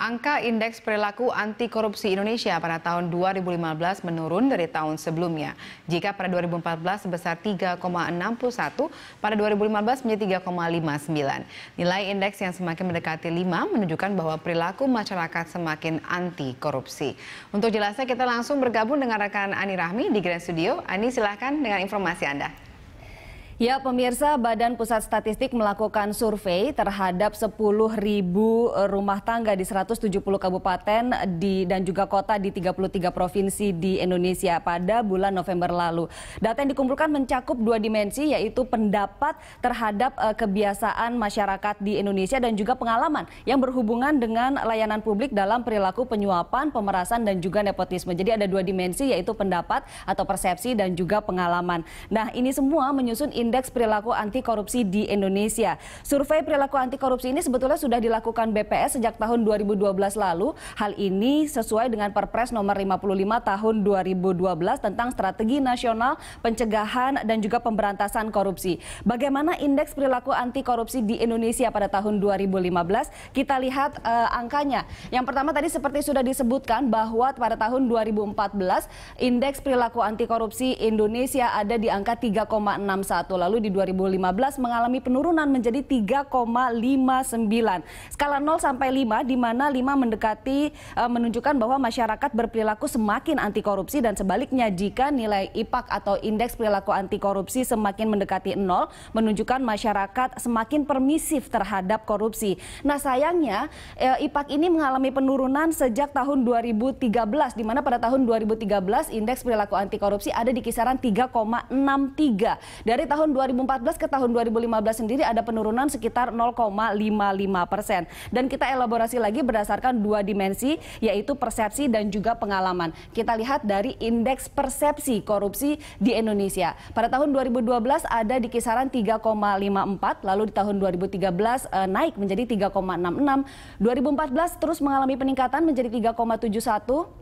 Angka Indeks Perilaku Anti Korupsi Indonesia pada tahun 2015 menurun dari tahun sebelumnya. Jika pada 2014 sebesar 3,61, pada 2015 menjadi 3,59. Nilai indeks yang semakin mendekati 5 menunjukkan bahwa perilaku masyarakat semakin anti korupsi. Untuk jelasnya kita langsung bergabung dengan rekan Ani Rahmi di Grand Studio. Ani silahkan dengan informasi Anda. Ya, pemirsa, Badan Pusat Statistik melakukan survei terhadap 10.000 rumah tangga di 170 kabupaten di dan juga kota di 33 provinsi di Indonesia pada bulan November lalu. Data yang dikumpulkan mencakup dua dimensi yaitu pendapat terhadap uh, kebiasaan masyarakat di Indonesia dan juga pengalaman yang berhubungan dengan layanan publik dalam perilaku penyuapan, pemerasan dan juga nepotisme. Jadi ada dua dimensi yaitu pendapat atau persepsi dan juga pengalaman. Nah, ini semua menyusun Indeks Perilaku Anti Korupsi di Indonesia. Survei perilaku anti korupsi ini sebetulnya sudah dilakukan BPS sejak tahun 2012 lalu. Hal ini sesuai dengan Perpres nomor 55 tahun 2012 tentang strategi nasional pencegahan dan juga pemberantasan korupsi. Bagaimana indeks perilaku anti korupsi di Indonesia pada tahun 2015? Kita lihat uh, angkanya. Yang pertama tadi seperti sudah disebutkan bahwa pada tahun 2014 indeks perilaku anti korupsi Indonesia ada di angka 3,61 lalu di 2015 mengalami penurunan menjadi 3,59. Skala 0 sampai 5 di mana 5 mendekati e, menunjukkan bahwa masyarakat berperilaku semakin anti korupsi dan sebaliknya jika nilai IPAK atau indeks perilaku anti korupsi semakin mendekati 0 menunjukkan masyarakat semakin permisif terhadap korupsi. Nah, sayangnya e, eh, IPAK ini mengalami penurunan sejak tahun 2013 di mana pada tahun 2013 indeks perilaku anti korupsi ada di kisaran 3,63. Dari tahun tahun 2014 ke tahun 2015 sendiri ada penurunan sekitar 0,55 persen. Dan kita elaborasi lagi berdasarkan dua dimensi, yaitu persepsi dan juga pengalaman. Kita lihat dari indeks persepsi korupsi di Indonesia. Pada tahun 2012 ada di kisaran 3,54, lalu di tahun 2013 eh, naik menjadi 3,66. 2014 terus mengalami peningkatan menjadi 3,71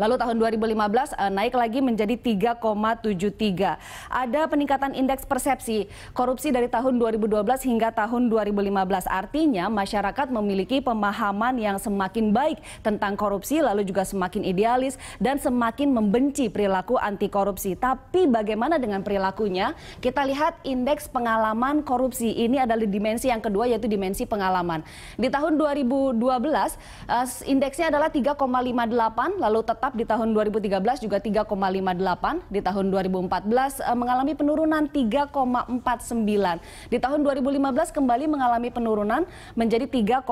Lalu tahun 2015 uh, eh, naik lagi menjadi 3,73. Ada peningkatan indeks persepsi korupsi dari tahun 2012 hingga tahun 2015. Artinya masyarakat memiliki pemahaman yang semakin baik tentang korupsi lalu juga semakin idealis dan semakin membenci perilaku anti korupsi. Tapi bagaimana dengan perilakunya? Kita lihat indeks pengalaman korupsi. Ini adalah dimensi yang kedua yaitu dimensi pengalaman. Di tahun 2012 uh, eh, indeksnya adalah 3,58 lalu tetap di tahun 2013 juga 3,58, di tahun 2014 eh, mengalami penurunan 3,49. Di tahun 2015 kembali mengalami penurunan menjadi 3,39.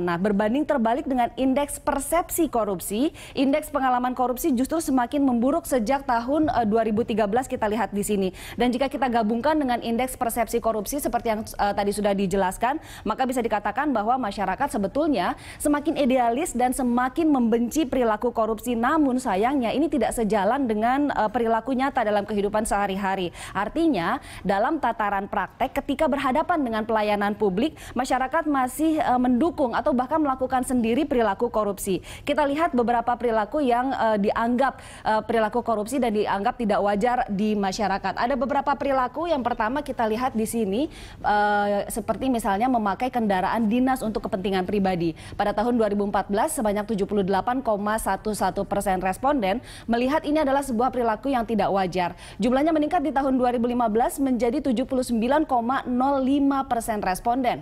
Nah, berbanding terbalik dengan indeks persepsi korupsi, indeks pengalaman korupsi justru semakin memburuk sejak tahun 2013 eh, kita lihat di sini. Dan jika kita gabungkan dengan indeks persepsi korupsi seperti yang uh, tadi sudah dijelaskan, maka bisa dikatakan bahwa masyarakat sebetulnya semakin idealis dan semakin membenci perilaku pelaku korupsi, namun sayangnya ini tidak sejalan dengan uh, perilaku nyata dalam kehidupan sehari-hari. Artinya, dalam tataran praktek ketika berhadapan dengan pelayanan publik, masyarakat masih uh, mendukung atau bahkan melakukan sendiri perilaku korupsi. Kita lihat beberapa perilaku yang uh, dianggap uh, perilaku korupsi dan dianggap tidak wajar di masyarakat. Ada beberapa perilaku yang pertama kita lihat di sini uh, seperti misalnya memakai kendaraan dinas untuk kepentingan pribadi. Pada tahun 2014 sebanyak 78,1 101 persen responden melihat ini adalah sebuah perilaku yang tidak wajar. Jumlahnya meningkat di tahun 2015 menjadi 79,05 persen responden.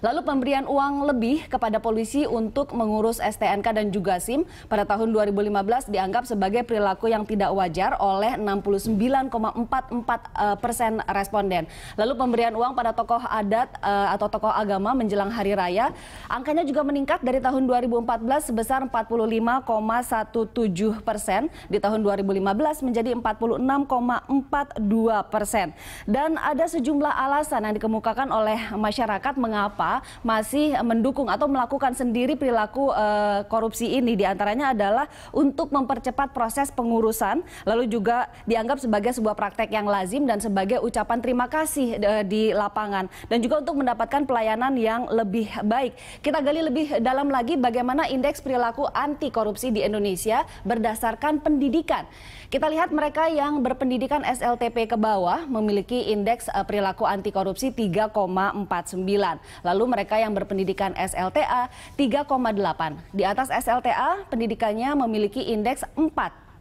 Lalu pemberian uang lebih kepada polisi untuk mengurus STNK dan juga SIM pada tahun 2015 dianggap sebagai perilaku yang tidak wajar oleh 69,44 e, persen responden. Lalu pemberian uang pada tokoh adat e, atau tokoh agama menjelang Hari Raya, angkanya juga meningkat dari tahun 2014 sebesar 45,17 persen di tahun 2015 menjadi 46,42 persen. Dan ada sejumlah alasan yang dikemukakan oleh masyarakat mengapa masih mendukung atau melakukan sendiri perilaku uh, korupsi ini diantaranya adalah untuk mempercepat proses pengurusan lalu juga dianggap sebagai sebuah praktek yang lazim dan sebagai ucapan terima kasih uh, di lapangan dan juga untuk mendapatkan pelayanan yang lebih baik. Kita gali lebih dalam lagi bagaimana indeks perilaku anti korupsi di Indonesia berdasarkan pendidikan. Kita lihat mereka yang berpendidikan SLTP ke bawah memiliki indeks eh, perilaku anti korupsi 3,49. Lalu lalu mereka yang berpendidikan SLTA 3,8. Di atas SLTA, pendidikannya memiliki indeks 4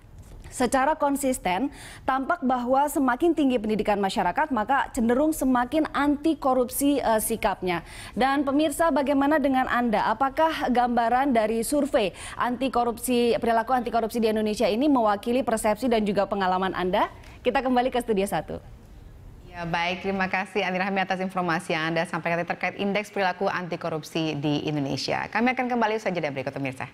secara konsisten tampak bahwa semakin tinggi pendidikan masyarakat maka cenderung semakin anti korupsi e, eh, sikapnya. Dan pemirsa bagaimana dengan Anda? Apakah gambaran dari survei anti korupsi perilaku anti korupsi di Indonesia ini mewakili persepsi dan juga pengalaman Anda? Kita kembali ke studio satu. Ya, baik, terima kasih Andi Rahmi atas informasi yang Anda sampaikan terkait indeks perilaku anti korupsi di Indonesia. Kami akan kembali usai jeda berikut pemirsa.